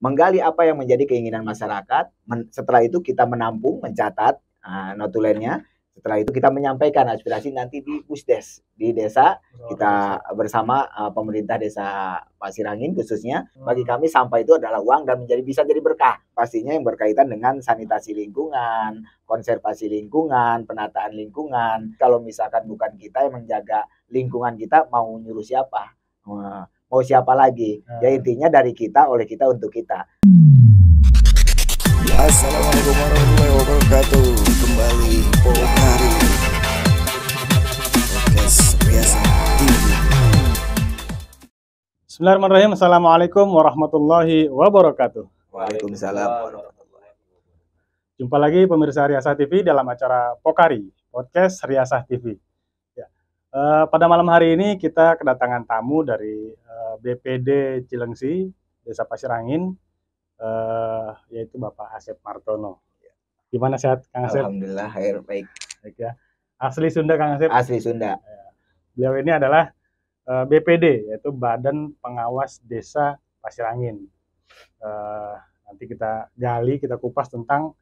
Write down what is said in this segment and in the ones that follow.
menggali apa yang menjadi keinginan masyarakat. Men, setelah itu kita menampung, mencatat uh, notulennya. Setelah itu kita menyampaikan aspirasi nanti di pusdes di desa kita bersama uh, pemerintah desa Pasirangin khususnya hmm. bagi kami sampah itu adalah uang dan menjadi bisa jadi berkah pastinya yang berkaitan dengan sanitasi lingkungan, konservasi lingkungan, penataan lingkungan. Kalau misalkan bukan kita yang menjaga lingkungan kita mau nyuruh siapa? Uh, mau siapa lagi hmm. ya nah. intinya dari kita oleh kita untuk kita Assalamualaikum warahmatullahi wabarakatuh kembali Pokari podcast Bismillahirrahmanirrahim Assalamualaikum warahmatullahi wabarakatuh Waalaikumsalam Jumpa lagi pemirsa Riasah TV dalam acara Pokari, podcast Riasah TV. Ya. E, pada malam hari ini kita kedatangan tamu dari e, BPD Cilengsi Desa Pasir Angin eh, yaitu Bapak Asep Martono. Gimana sehat Kang Asep? Alhamdulillah air baik. baik ya. Asli Sunda Kang Asep. Asli Sunda. Ya. Beliau ini adalah uh, eh, BPD yaitu Badan Pengawas Desa Pasir Angin. Eh, nanti kita gali, kita kupas tentang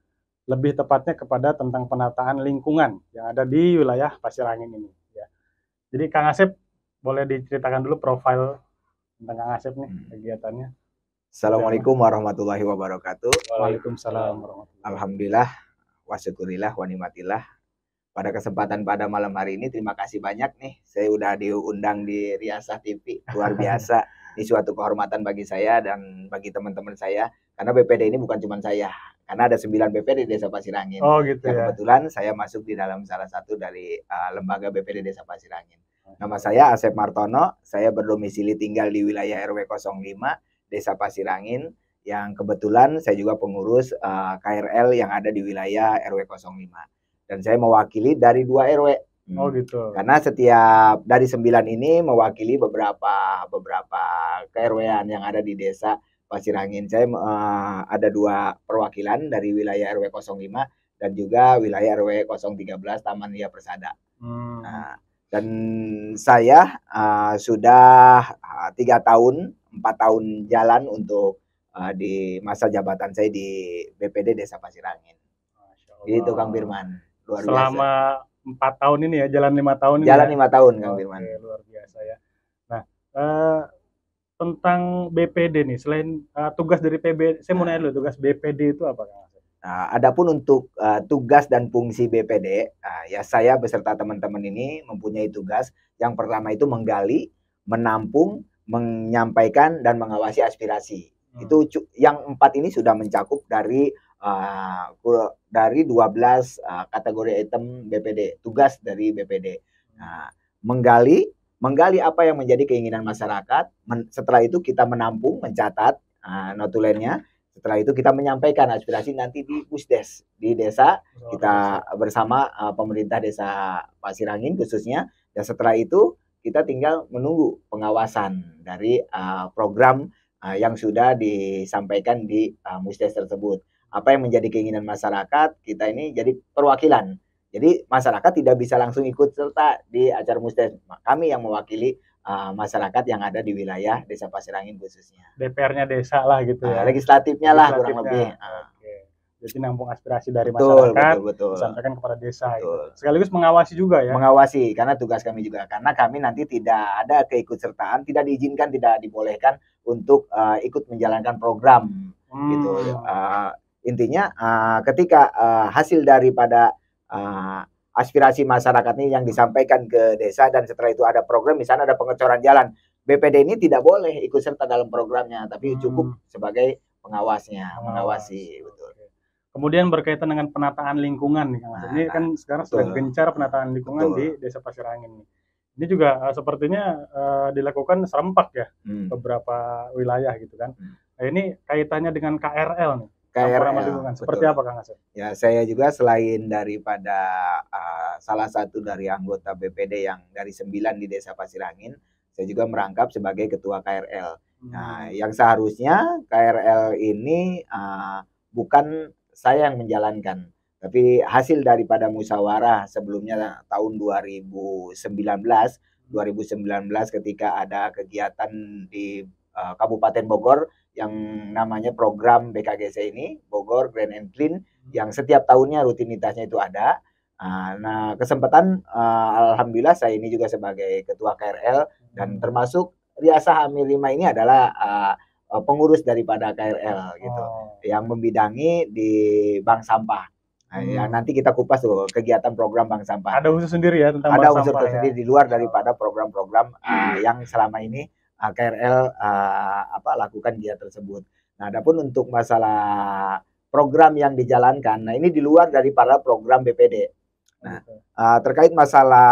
lebih tepatnya kepada tentang penataan lingkungan yang ada di wilayah Pasir Angin ini. Ya. Jadi Kang Asep boleh diceritakan dulu profil tentang Asep nih hmm. kegiatannya. Assalamualaikum warahmatullahi wabarakatuh. Waalaikumsalam warahmatullahi Alhamdulillah, wasyukurillah, wanimatillah. Pada kesempatan pada malam hari ini, terima kasih banyak nih. Saya udah diundang di Riasa TV, luar biasa. ini suatu kehormatan bagi saya dan bagi teman-teman saya. Karena BPD ini bukan cuma saya, karena ada 9 BPD Desa Pasirangin. Oh gitu ya. Kebetulan saya masuk di dalam salah satu dari uh, lembaga BPD Desa Pasirangin. Nama saya Asep Martono, saya berdomisili tinggal di wilayah RW 05, Desa Pasirangin, yang kebetulan saya juga pengurus uh, eh, KRL yang ada di wilayah RW 05. Dan saya mewakili dari dua RW. Oh gitu. Karena setiap dari sembilan ini mewakili beberapa beberapa KRWAN yang ada di desa Pasirangin. Saya uh, ada dua perwakilan dari wilayah RW 05 dan juga wilayah RW 013 Taman Ria Persada. Hmm. Nah, dan saya uh, sudah ah, tiga uh, tahun empat tahun jalan untuk uh, di masa jabatan saya di BPD Desa Pasirangin. itu Kang Firman luar Selama empat tahun ini ya jalan lima tahun. Jalan ya? lima ya? tahun Kang Firman. Oke, luar biasa ya. Nah uh, tentang BPD nih selain uh, tugas dari PB, saya mau nah. nanya dulu tugas BPD itu apa Kang? Nah, adapun untuk uh, tugas dan fungsi BPD, uh, ah, ya saya beserta teman-teman ini mempunyai tugas yang pertama itu menggali, menampung, menyampaikan dan mengawasi aspirasi. Hmm. Itu yang empat ini sudah mencakup dari uh, dari 12 uh, kategori item BPD, tugas dari BPD. Nah, hmm. menggali, menggali apa yang menjadi keinginan masyarakat, men setelah itu kita menampung, mencatat uh, notulennya setelah itu kita menyampaikan aspirasi nanti di pusdes di desa kita bersama uh, pemerintah desa Pasirangin khususnya dan setelah itu kita tinggal menunggu pengawasan dari uh, program uh, yang sudah disampaikan di uh, musdes tersebut apa yang menjadi keinginan masyarakat kita ini jadi perwakilan jadi masyarakat tidak bisa langsung ikut serta di acara musdes nah, kami yang mewakili uh, masyarakat yang ada di wilayah Desa Pasirangin khususnya. DPR-nya desa lah gitu eh, ya. Uh, legislatifnya, legislatifnya lah kurang lebih. Uh. Jadi nampung aspirasi dari betul, masyarakat, betul, betul, disampaikan kepada desa. Gitu. Betul. Sekaligus mengawasi juga ya. Mengawasi, karena tugas kami juga. Karena kami nanti tidak ada keikutsertaan, tidak diizinkan, tidak dibolehkan untuk uh, ikut menjalankan program. Hmm. Gitu. Uh, intinya uh, ketika uh, hasil daripada uh, aspirasi masyarakat ini yang disampaikan ke desa dan setelah itu ada program misalnya ada pengecoran jalan. BPD ini tidak boleh ikut serta dalam programnya, tapi hmm. cukup sebagai pengawasnya, mengawasi betul. Kemudian berkaitan dengan penataan lingkungan nih Nah, ini kan sekarang sedang gencar penataan lingkungan betul. di Desa Pasir Angin nih. Ini juga uh, sepertinya uh, dilakukan serempak ya hmm. beberapa wilayah gitu kan. Hmm. Nah, ini kaitannya dengan KRL nih. KRL. Ya, Seperti apa Kang Asep? Ya, saya juga selain daripada uh, salah satu dari anggota BPD yang dari sembilan di Desa Pasir Angin, saya juga merangkap sebagai ketua KRL. Hmm. Nah, yang seharusnya KRL ini uh, bukan saya yang menjalankan, tapi hasil daripada musyawarah sebelumnya tahun 2019 2019 ketika ada kegiatan di uh, Kabupaten Bogor yang namanya program BKGC ini Bogor Grand and Clean yang setiap tahunnya rutinitasnya itu ada. Ah, nah kesempatan ah, alhamdulillah saya ini juga sebagai ketua KRL dan hmm. termasuk Riasa Hamil 5 ini adalah ah, eh, pengurus daripada KRL gitu oh. yang membidangi di bank sampah. Nah, ya, hmm. yang nanti kita kupas tuh kegiatan program bank sampah. Ada unsur sendiri ya tentang ada unsur sendiri ya? tersendiri ya. di luar ya. daripada program-program uh, yang selama ini KRL uh, eh, apa lakukan dia tersebut. Nah, adapun untuk masalah program yang dijalankan, nah ini di luar dari para program BPD. Nah, uh, terkait masalah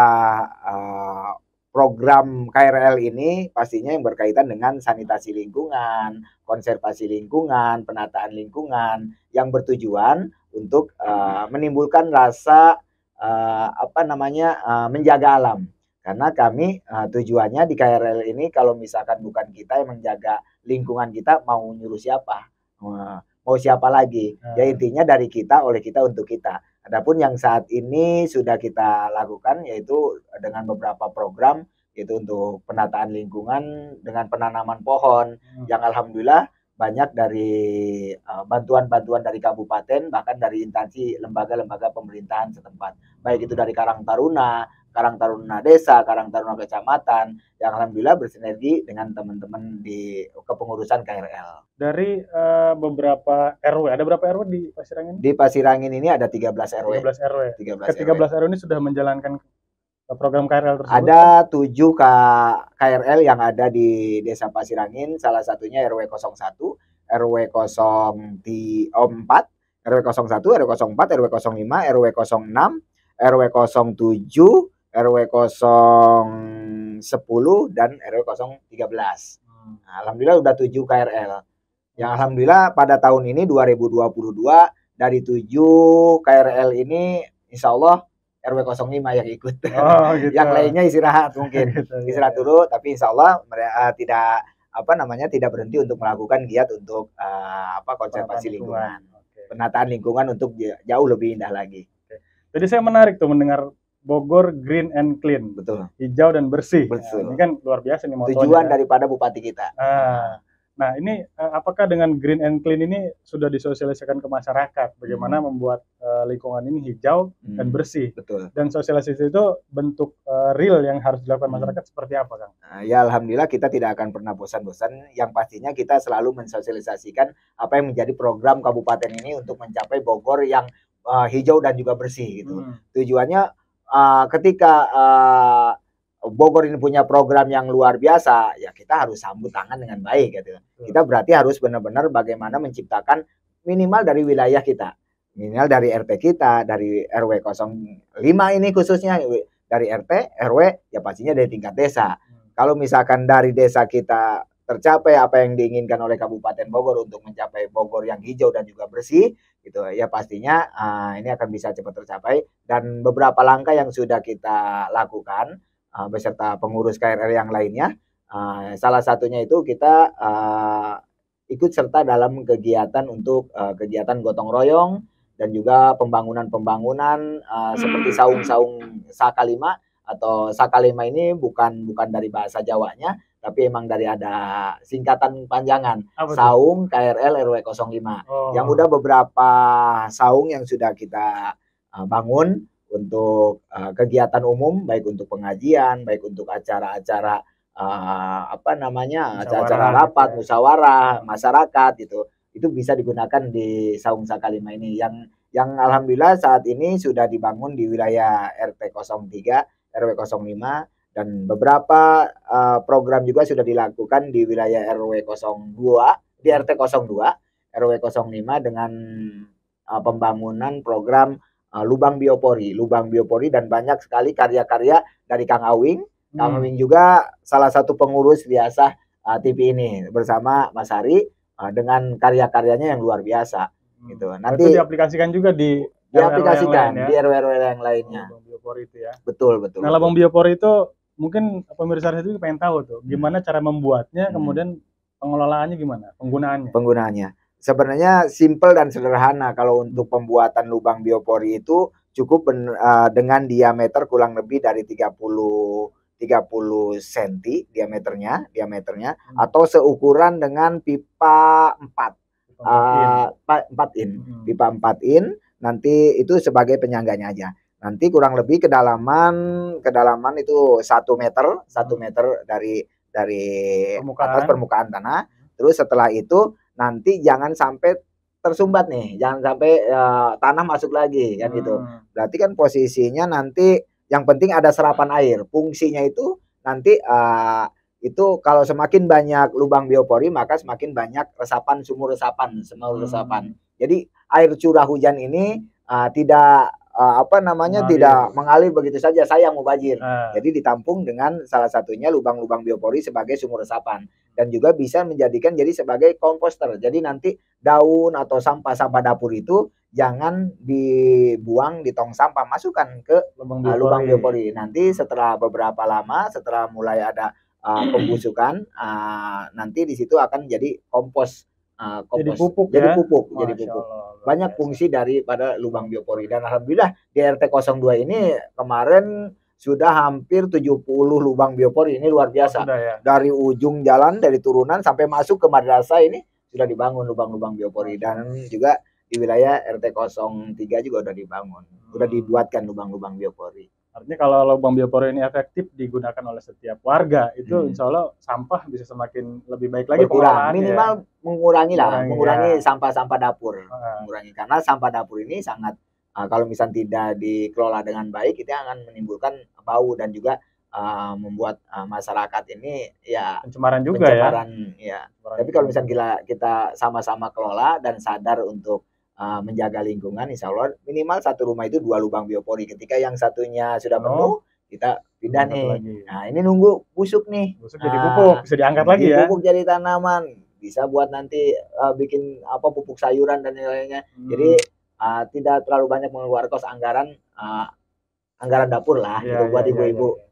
uh, program KRL ini pastinya yang berkaitan dengan sanitasi lingkungan, konservasi lingkungan, penataan lingkungan yang bertujuan untuk uh, menimbulkan rasa uh, apa namanya uh, menjaga alam. Karena kami uh, tujuannya di KRL ini kalau misalkan bukan kita yang menjaga lingkungan kita mau nyuruh siapa? Uh, mau siapa lagi? Ya hmm. Ya intinya dari kita oleh kita untuk kita. Adapun yang saat ini sudah kita lakukan yaitu dengan beberapa program yaitu untuk penataan lingkungan dengan penanaman pohon hmm. yang alhamdulillah banyak dari eh, bantuan-bantuan uh, bantuan -bantuan dari kabupaten bahkan dari instansi lembaga-lembaga pemerintahan setempat baik itu hmm. dari Karang Taruna Karang Taruna Desa, Karang Taruna Kecamatan yang alhamdulillah bersinergi dengan teman-teman di kepengurusan KRL. Dari uh, beberapa RW, ada berapa RW di Pasirangin? Di Pasirangin ini ada 13 RW. 13 RW. 13 Ke 13 RW. RW ini sudah menjalankan program KRL tersebut? Ada tujuh KRL yang ada di Desa Pasirangin, salah satunya RW 01, RW 04, RW 01, RW 04, RW 05, RW 06, RW 07, RW 010 dan RW 013. Nah, alhamdulillah udah 7 KRL. Yang alhamdulillah pada tahun ini 2022 dari 7 KRL ini insya Allah RW 05 yang ikut. Oh, gitu. yang lainnya istirahat mungkin. Gitu, gitu, istirahat ya. dulu tapi insya Allah mereka eh, tidak apa namanya tidak berhenti untuk melakukan giat untuk uh, apa konservasi lingkungan. lingkungan. Penataan lingkungan untuk jauh lebih indah lagi. Jadi saya menarik tuh mendengar Bogor Green and Clean. Betul. Hijau dan bersih. Nah, Betul. Ya, ini kan luar biasa nih motonya. Tujuan daripada bupati kita. Ah. Nah, ini eh, apakah dengan Green and Clean ini sudah disosialisasikan ke masyarakat bagaimana hmm. membuat uh, lingkungan ini hijau hmm. dan bersih? Betul. Dan sosialisasi itu bentuk uh, real yang harus dilakukan hmm. masyarakat hmm. seperti apa, Kang? Ah, ya, alhamdulillah kita tidak akan pernah bosan-bosan. Yang pastinya kita selalu mensosialisasikan apa yang menjadi program kabupaten ini untuk mencapai Bogor yang uh, hijau dan juga bersih gitu. Hmm. Tujuannya uh, ketika uh, Bogor ini punya program yang luar biasa, ya kita harus sambut tangan dengan baik gitu. Hmm. Kita berarti harus benar-benar bagaimana menciptakan minimal dari wilayah kita, minimal dari RT kita, dari RW 05 ini khususnya dari RT, RW ya pastinya dari tingkat desa. Hmm. Kalau misalkan dari desa kita tercapai apa yang diinginkan oleh Kabupaten Bogor untuk mencapai Bogor yang hijau dan juga bersih, gitu ya pastinya uh, ini akan bisa cepat tercapai dan beberapa langkah yang sudah kita lakukan uh, beserta pengurus KRL yang lainnya uh, salah satunya itu kita uh, ikut serta dalam kegiatan untuk uh, kegiatan gotong royong dan juga pembangunan-pembangunan uh, seperti hmm. saung-saung Saka Sakalima atau Saka Sakalima ini bukan bukan dari bahasa Jawanya tapi emang dari ada singkatan panjangan Apa Saung KRL RW 05 oh. yang udah beberapa saung yang sudah kita uh, bangun untuk uh, kegiatan umum baik untuk pengajian baik untuk acara-acara uh, apa namanya acara-acara gitu rapat ya. musyawarah hmm. masyarakat itu itu bisa digunakan di saung Sakalima ini yang yang alhamdulillah saat ini sudah dibangun di wilayah RT 03 RW 05 dan beberapa uh, program juga sudah dilakukan di wilayah RW 02, di RT 02, RW 05 dengan uh, pembangunan program uh, lubang biopori, lubang biopori dan banyak sekali karya-karya dari Kang Awing. Hmm. Kang Awing juga salah satu pengurus biasa uh, TV ini bersama Mas Hari uh, dengan karya-karyanya yang luar biasa hmm. gitu. Nanti itu diaplikasikan juga di diaplikasikan RW -RW yang ya? di rw yang lainnya. Lubang biopori itu ya. Betul, betul. Nah, lubang biopori itu mungkin pemirsa itu pengen tahu tuh gimana cara membuatnya, hmm. kemudian pengelolaannya gimana, penggunaannya. Penggunaannya. Sebenarnya simple dan sederhana kalau untuk pembuatan lubang biopori itu cukup ben, uh, dengan diameter kurang lebih dari 30 30 cm diameternya, diameternya hmm. atau seukuran dengan pipa 4. Pipa 4 in, uh, eh, 4 in. Hmm. pipa 4 in nanti itu sebagai penyangganya aja nanti kurang lebih kedalaman kedalaman itu satu meter satu hmm. meter dari dari permukaan. atas permukaan tanah terus setelah itu nanti jangan sampai tersumbat nih jangan sampai uh, tanah masuk lagi kan gitu. hmm. gitu berarti kan posisinya nanti yang penting ada serapan air fungsinya itu nanti uh, itu kalau semakin banyak lubang biopori maka semakin banyak resapan sumur resapan sumur hmm. resapan hmm. jadi air curah hujan ini uh, tidak uh, apa namanya mengalir. tidak mengalir begitu saja sayang mubajir. Uh. Ah. Jadi ditampung dengan salah satunya lubang-lubang biopori sebagai sumur resapan dan juga bisa menjadikan jadi sebagai komposter. Jadi nanti daun atau sampah-sampah dapur itu jangan dibuang di tong sampah, masukkan ke lubang ah, biopori. lubang biopori. Nanti setelah beberapa lama setelah mulai ada uh, pembusukan uh, nanti di situ akan jadi kompos Ah, ya? Jadi pupuk jadi pupuk, Masya jadi pupuk. Allah, Banyak biasa. Ya. fungsi daripada lubang biopori dan alhamdulillah di RT 02 ini kemarin sudah hampir 70 lubang biopori ini luar biasa. Sudah, ya? Dari ujung jalan dari turunan sampai masuk ke madrasah ini sudah dibangun lubang-lubang biopori dan juga di wilayah RT 03 juga sudah dibangun, sudah hmm. dibuatkan lubang-lubang biopori. Artinya kalau lubang biopori ini efektif digunakan oleh setiap warga, itu hmm. insya Allah sampah bisa semakin lebih baik lagi. Berkurang, minimal ya. mengurangi lah, mengurangi, mengurangi ya. sampah-sampah dapur, ah. mengurangi karena sampah dapur ini sangat uh, kalau misalnya tidak dikelola dengan baik, itu akan menimbulkan bau dan juga uh, membuat uh, masyarakat ini ya pencemaran juga ya. pencemaran, ya. ya. Pencemaran Tapi kalau misalnya kita sama-sama kelola dan sadar untuk Ah, menjaga lingkungan insya Allah minimal satu rumah itu dua lubang biopori ketika yang satunya sudah penuh oh. kita pindah nih lagi. nah ini nunggu busuk nih busuk jadi ah, pupuk bisa diangkat lagi ya pupuk jadi tanaman bisa buat nanti uh, bikin apa pupuk sayuran dan lain-lainnya hmm. jadi uh, tidak terlalu banyak mengeluarkan kos anggaran uh, anggaran dapur lah ya, gitu, ya, buat ya, ibu-ibu ya, ya.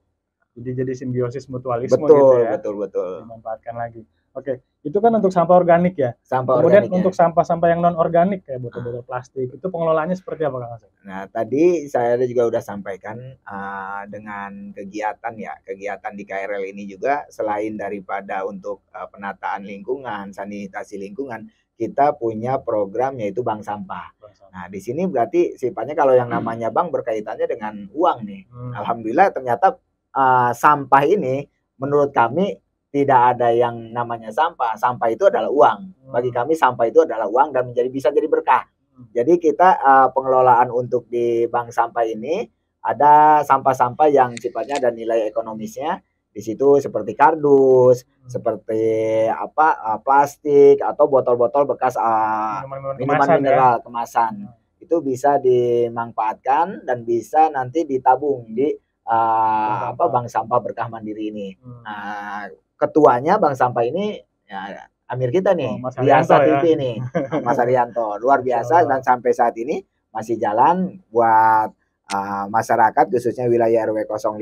jadi jadi simbiosis mutualisme gitu betul, gitu ya betul betul dimanfaatkan lagi Oke, itu kan untuk sampah organik ya. Sampah Kemudian organik, ya. untuk sampah sampah-sampah yang non organik kayak botol-botol plastik itu pengelolaannya seperti apa Kang Nah, tadi saya juga sudah sampaikan uh, dengan kegiatan ya, kegiatan di KRL ini juga selain daripada untuk uh, penataan lingkungan, sanitasi lingkungan, kita punya program yaitu bank sampah. Bank sampah. Nah, di sini berarti sifatnya kalau yang hmm. namanya bank berkaitannya dengan uang nih. Hmm. Alhamdulillah ternyata uh, sampah ini menurut kami tidak ada yang namanya sampah. Sampah itu adalah uang. Bagi hmm. kami sampah itu adalah uang dan menjadi bisa jadi berkah. Hmm. Jadi kita uh, pengelolaan untuk di bank sampah ini ada sampah-sampah yang sifatnya dan nilai ekonomisnya. Di situ seperti kardus, hmm. seperti apa uh, plastik atau botol-botol bekas uh, minuman, ya? mineral ya? kemasan. Itu bisa dimanfaatkan dan bisa nanti ditabung di uh, apa bank sampah berkah mandiri ini. Hmm. Nah, ketuanya Bang Sampah ini ya, Amir kita nih, oh, Mas biasa ya. TV nih, Mas Arianto, luar biasa dan sampai saat ini masih jalan buat uh, masyarakat khususnya wilayah RW 05.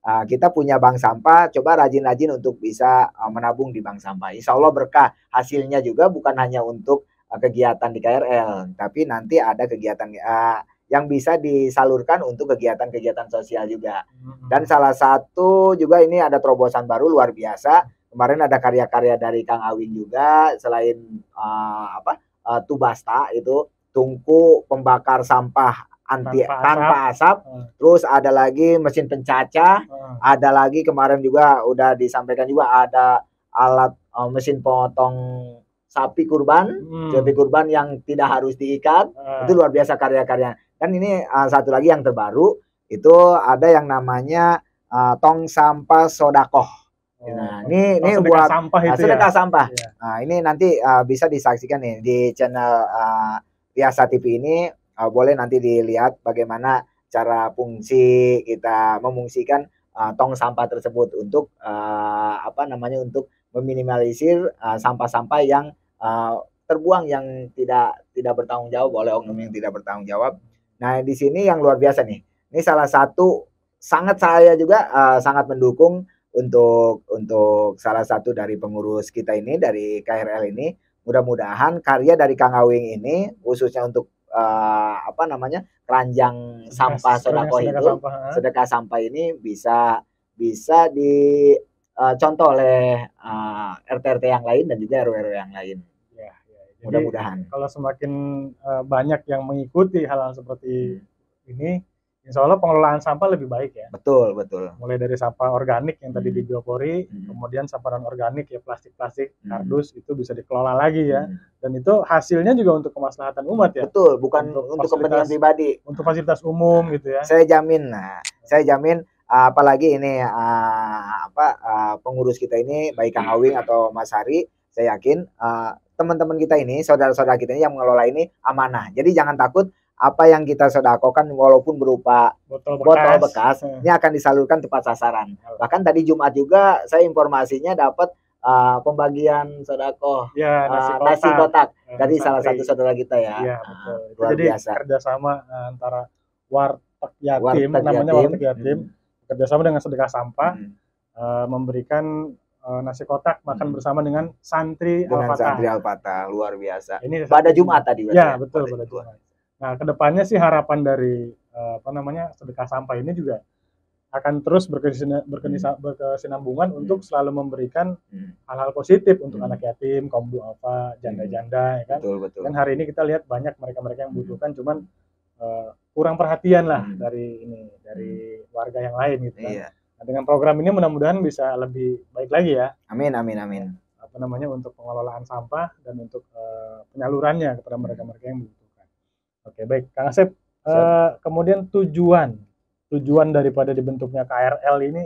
Uh, kita punya bank sampah, coba rajin-rajin untuk bisa uh, menabung di bank sampah. Insya Allah berkah hasilnya juga bukan hanya untuk uh, kegiatan di KRL, tapi nanti ada kegiatan uh, yang bisa disalurkan untuk kegiatan-kegiatan sosial juga. Hmm. Dan salah satu juga ini ada terobosan baru luar biasa. Kemarin ada karya-karya dari Kang Awin juga selain uh, apa uh, Tubasta itu tungku pembakar sampah anti tanpa asap, tanpa asap. Hmm. terus ada lagi mesin pencaca, hmm. ada lagi kemarin juga udah disampaikan juga ada alat uh, mesin potong sapi kurban, hmm. sapi kurban yang tidak harus diikat. Hmm. Itu luar biasa karya karyanya dan ini uh, satu lagi yang terbaru itu ada yang namanya uh, tong sampah sodakoh. Oh, nah, ini ini buat sampah ah, itu ya? sampah. Iya. Nah, ini nanti uh, bisa disaksikan nih di channel uh, TV ini uh, boleh nanti dilihat bagaimana cara fungsi kita memungsikan uh, tong sampah tersebut untuk uh, apa namanya untuk meminimalisir sampah-sampah uh, yang uh, terbuang yang tidak tidak bertanggung jawab oleh oknum yang tidak bertanggung jawab Nah, di sini yang luar biasa nih. Ini salah satu sangat saya juga uh, sangat mendukung untuk untuk salah satu dari pengurus kita ini dari KRL ini. Mudah-mudahan karya dari Kang Awing ini khususnya untuk uh, apa namanya keranjang sampah sodako sedekah itu sampah, sedekah sampah ini bisa bisa dicontoh eh, uh, oleh uh, RT-RT yang lain dan juga RW-RW yang lain mudah-mudahan kalau semakin uh, banyak yang mengikuti hal-hal seperti hmm. ini Insya Allah pengelolaan sampah lebih baik ya. Betul betul. Mulai dari sampah organik yang tadi hmm. di biopori, hmm. kemudian sampah non organik ya plastik-plastik, hmm. kardus itu bisa dikelola lagi ya. Hmm. Dan itu hasilnya juga untuk kemaslahatan umat ya. Betul, bukan untuk, untuk kepentingan pribadi. Untuk fasilitas umum gitu ya. Saya jamin, nah, saya jamin ah, apalagi ini ah, apa ah, pengurus kita ini baik Kang Awing atau Mas Hari, saya yakin teman-teman kita ini, saudara-saudara kita ini yang mengelola ini amanah. Jadi jangan takut apa yang kita sedekahkan walaupun berupa botol bekas, botol bekas hmm. ini akan disalurkan tepat sasaran. Bahkan tadi Jumat juga saya informasinya dapat uh, pembagian sodako ya, ah, nasi, uh, kotak. nasi botak ya, dari santri. salah satu saudara kita ya. ya betul. Uh, luar Jadi biasa. kerjasama eh, antara warteg yatim, warteg namanya yatim. warteg yatim, hmm. kerjasama dengan sedekah sampah hmm. uh, memberikan uh, nasi kotak makan hmm. bersama dengan santri dengan Alpata. santri Alpata luar biasa. Ini pada Jumat tadi Ya, Ya, betul pada, pada Jumat. Nah, kedepannya sih harapan dari uh, apa namanya sedekah sampah ini juga akan terus hmm. berkesinambungan hmm. untuk selalu memberikan hmm. hal-hal hmm. positif untuk hmm. anak yatim, kaum apa janda-janda, hmm. ya kan. Betul, betul. Dan hari ini kita lihat banyak mereka-mereka yang butuhkan, cuman uh, kurang perhatian lah dari ini, dari warga yang lain gitu kan. Iya. Nah, dengan program ini mudah-mudahan bisa lebih baik lagi ya. Amin, amin, amin. Apa namanya untuk pengelolaan sampah dan untuk uh, penyalurannya kepada mereka-mereka yang membutuhkan. Oke, baik, Kang Asep. Uh, kemudian tujuan, tujuan daripada dibentuknya KRL ini,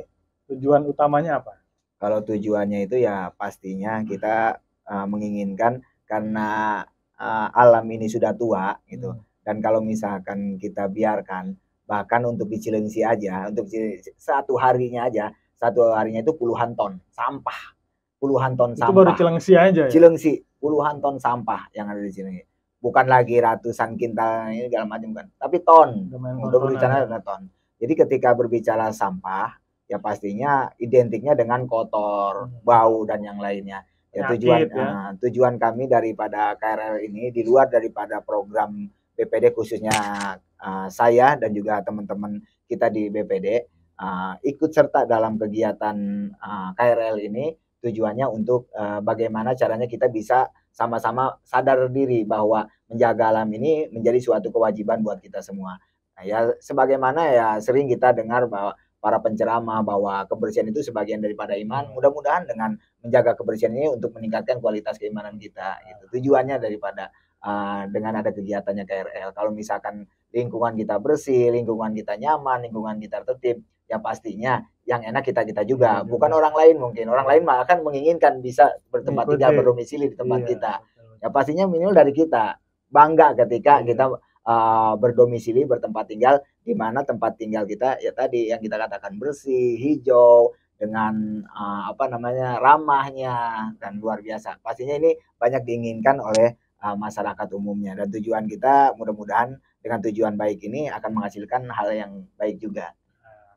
tujuan utamanya apa? Kalau tujuannya itu ya pastinya kita uh, menginginkan karena uh, alam ini sudah tua gitu. Hmm. Dan kalau misalkan kita biarkan bahkan untuk di Cilengsi aja untuk satu harinya aja satu harinya itu puluhan ton sampah puluhan ton itu sampah itu baru Cilengsi aja ya? Cilengsi puluhan ton sampah yang ada di Cilengsi bukan lagi ratusan kintal ini segala macam kan tapi ton untuk berbicara tentang ton jadi ketika berbicara sampah ya pastinya identiknya dengan kotor hmm. bau dan yang lainnya ya tujuan ya. Uh, tujuan kami daripada KRL ini di luar daripada program BPD khususnya Eh, saya dan juga teman-teman kita di BPD uh, eh, ikut serta dalam kegiatan uh, eh, KRL ini tujuannya untuk uh, bagaimana caranya kita bisa sama-sama sadar diri bahwa menjaga alam ini menjadi suatu kewajiban buat kita semua. Nah, ya sebagaimana ya sering kita dengar bahwa para penceramah bahwa kebersihan itu sebagian daripada iman. Mudah-mudahan dengan menjaga kebersihan ini untuk meningkatkan kualitas keimanan kita. Itu tujuannya daripada uh, dengan ada kegiatannya KRL. Kalau misalkan lingkungan kita bersih, lingkungan kita nyaman, lingkungan kita tertib, ya pastinya yang enak kita kita juga, iya, bukan orang lain mungkin. Orang lain mah akan menginginkan bisa bertempat tinggal berdomisili di tempat ya, kita. Ya pastinya minimal dari kita bangga ketika ya. kita uh, berdomisili bertempat tinggal di mana tempat tinggal kita ya tadi yang kita katakan bersih, hijau, dengan uh, apa namanya ramahnya dan luar biasa. Pastinya ini banyak diinginkan oleh Eh, masyarakat umumnya. Dan tujuan kita mudah-mudahan dengan tujuan baik ini akan menghasilkan hal yang baik juga.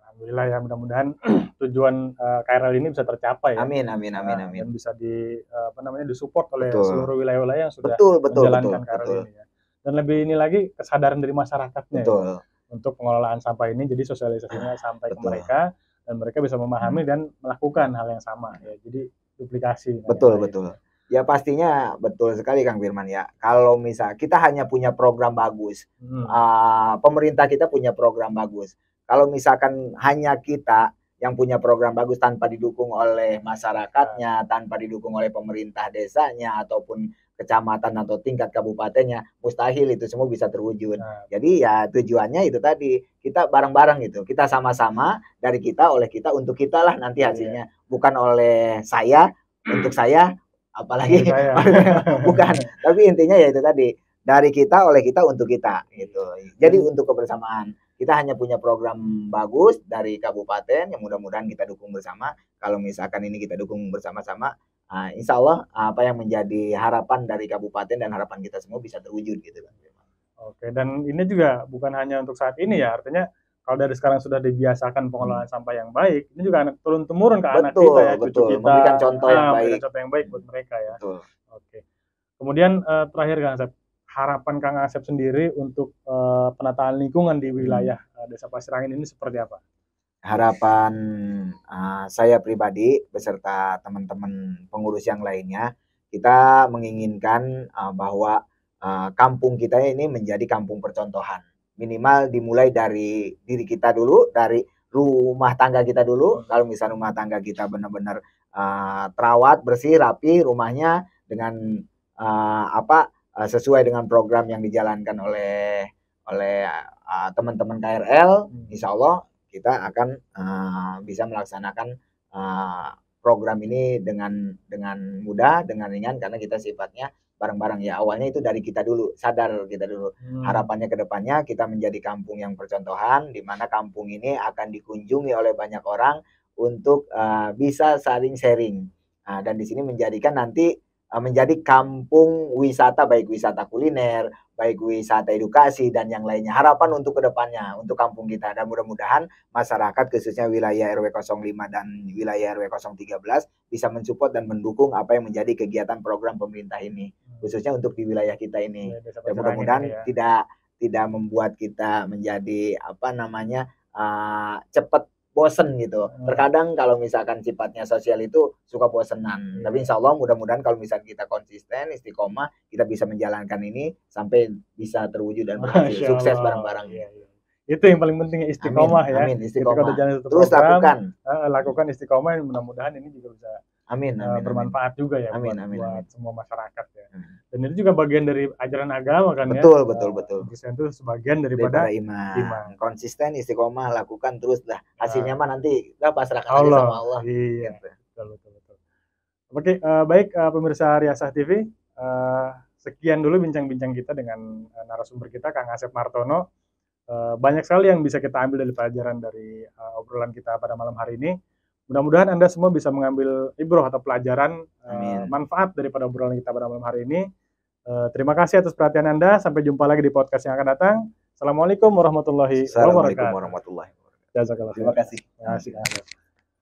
Alhamdulillah ya mudah-mudahan tujuan uh, eh, KRL ini bisa tercapai. Ya. Amin amin eh, amin amin. Dan bisa di apa namanya disupport oleh betul. seluruh wilayah-wilayah yang sudah betul, betul, menjalankan betul, KRL betul. ini ya. Dan lebih ini lagi kesadaran dari masyarakatnya ya. betul. Ya, untuk pengelolaan sampah ini jadi sosialisasinya ah, sampai betul. ke mereka dan mereka bisa memahami hmm. dan melakukan hal yang sama ya. Jadi duplikasi. Betul nah, betul. Ya. Ya pastinya betul sekali Kang Firman ya. Kalau misal kita hanya punya program bagus, hmm. uh, pemerintah kita punya program bagus. Kalau misalkan hanya kita yang punya program bagus tanpa didukung oleh masyarakatnya, tanpa didukung oleh pemerintah desanya ataupun kecamatan atau tingkat kabupatennya, mustahil itu semua bisa terwujud. Nah. Jadi ya tujuannya itu tadi kita bareng-bareng gitu, kita sama-sama dari kita oleh kita untuk kita lah nanti hasilnya, iya. bukan oleh saya untuk saya apalagi bukan tapi intinya ya itu tadi dari kita oleh kita untuk kita gitu jadi untuk kebersamaan kita hanya punya program bagus dari kabupaten yang mudah-mudahan kita dukung bersama kalau misalkan ini kita dukung bersama-sama uh, insya Allah apa yang menjadi harapan dari kabupaten dan harapan kita semua bisa terwujud gitu kan oke dan ini juga bukan hanya untuk saat ini ya artinya kalau dari sekarang sudah dibiasakan pengelolaan hmm. sampah yang baik, ini juga anak turun temurun ke betul, anak kita ya, betul. cucu kita. Memberikan contoh nah, yang ah, baik. contoh yang baik buat mereka ya. Betul. Oke. Kemudian uh, terakhir Kang Asep, harapan Kang Asep sendiri untuk uh, penataan lingkungan di wilayah hmm. uh, Desa Pasirangin ini seperti apa? Harapan uh, saya pribadi beserta teman-teman pengurus yang lainnya, kita menginginkan uh, bahwa uh, kampung kita ini menjadi kampung percontohan minimal dimulai dari diri kita dulu, dari rumah tangga kita dulu. Kalau misalnya rumah tangga kita benar-benar uh, terawat, bersih, rapi rumahnya dengan uh, apa uh, sesuai dengan program yang dijalankan oleh oleh teman teman-teman KRL, hmm. insya Allah kita akan uh, bisa melaksanakan uh, program ini dengan dengan mudah, dengan ringan karena kita sifatnya bareng-bareng ya awalnya itu dari kita dulu sadar kita dulu hmm. harapannya kedepannya kita menjadi kampung yang percontohan di mana kampung ini akan dikunjungi oleh banyak orang untuk uh, bisa saling sharing nah, dan di sini menjadikan nanti uh, menjadi kampung wisata baik wisata kuliner baik wisata edukasi dan yang lainnya harapan untuk kedepannya untuk kampung kita dan mudah-mudahan masyarakat khususnya wilayah RW 05 dan wilayah RW 013 bisa mensupport dan mendukung apa yang menjadi kegiatan program pemerintah ini khususnya untuk di wilayah kita ini. Ya, mudah-mudahan ya. tidak tidak membuat kita menjadi apa namanya uh, ah, cepat bosen gitu. Hmm. Terkadang kalau misalkan sifatnya sosial itu suka bosenan. Hmm. Tapi insya Allah mudah-mudahan kalau misalkan kita konsisten, istiqomah, kita bisa menjalankan ini sampai bisa terwujud dan berhasil. Sukses bareng-bareng. Ya, ya. Itu yang paling penting istiqomah amin, ya. Amin, istiqomah. Terus program, lakukan. Uh, lakukan istiqomah mudah-mudahan ini juga bisa amin, eh, amin, uh, bermanfaat amin. juga ya amin, buat, amin, buat amin. semua masyarakat ya dan itu juga bagian dari ajaran agama kan betul, ya betul betul betul konsisten itu sebagian daripada, daripada iman. iman konsisten istiqomah lakukan terus lah nah. hasilnya nah. mah nanti lah pasrahkan Allah. sama Allah iya gitu. betul betul betul oke uh, baik uh, pemirsa Riasah TV uh, eh, sekian dulu bincang-bincang kita dengan uh, narasumber kita Kang Asep Martono uh, banyak sekali yang bisa kita ambil dari pelajaran dari uh, obrolan kita pada malam hari ini Mudah-mudahan Anda semua bisa mengambil ibroh atau pelajaran uh, manfaat daripada obrolan kita pada malam hari ini. Uh, terima kasih atas perhatian Anda. Sampai jumpa lagi di podcast yang akan datang. Assalamualaikum warahmatullahi wabarakatuh. Assalamualaikum warahmatullahi wabarakatuh. Terima kasih. Terima kasih.